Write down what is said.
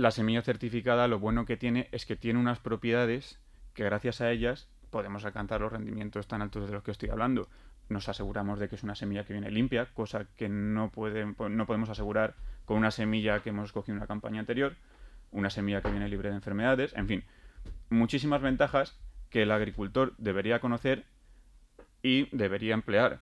la semilla certificada lo bueno que tiene es que tiene unas propiedades que gracias a ellas podemos alcanzar los rendimientos tan altos de los que estoy hablando. Nos aseguramos de que es una semilla que viene limpia, cosa que no, no podemos asegurar con una semilla que hemos cogido en una campaña anterior, una semilla que viene libre de enfermedades, en fin, muchísimas ventajas que el agricultor debería conocer y debería emplear.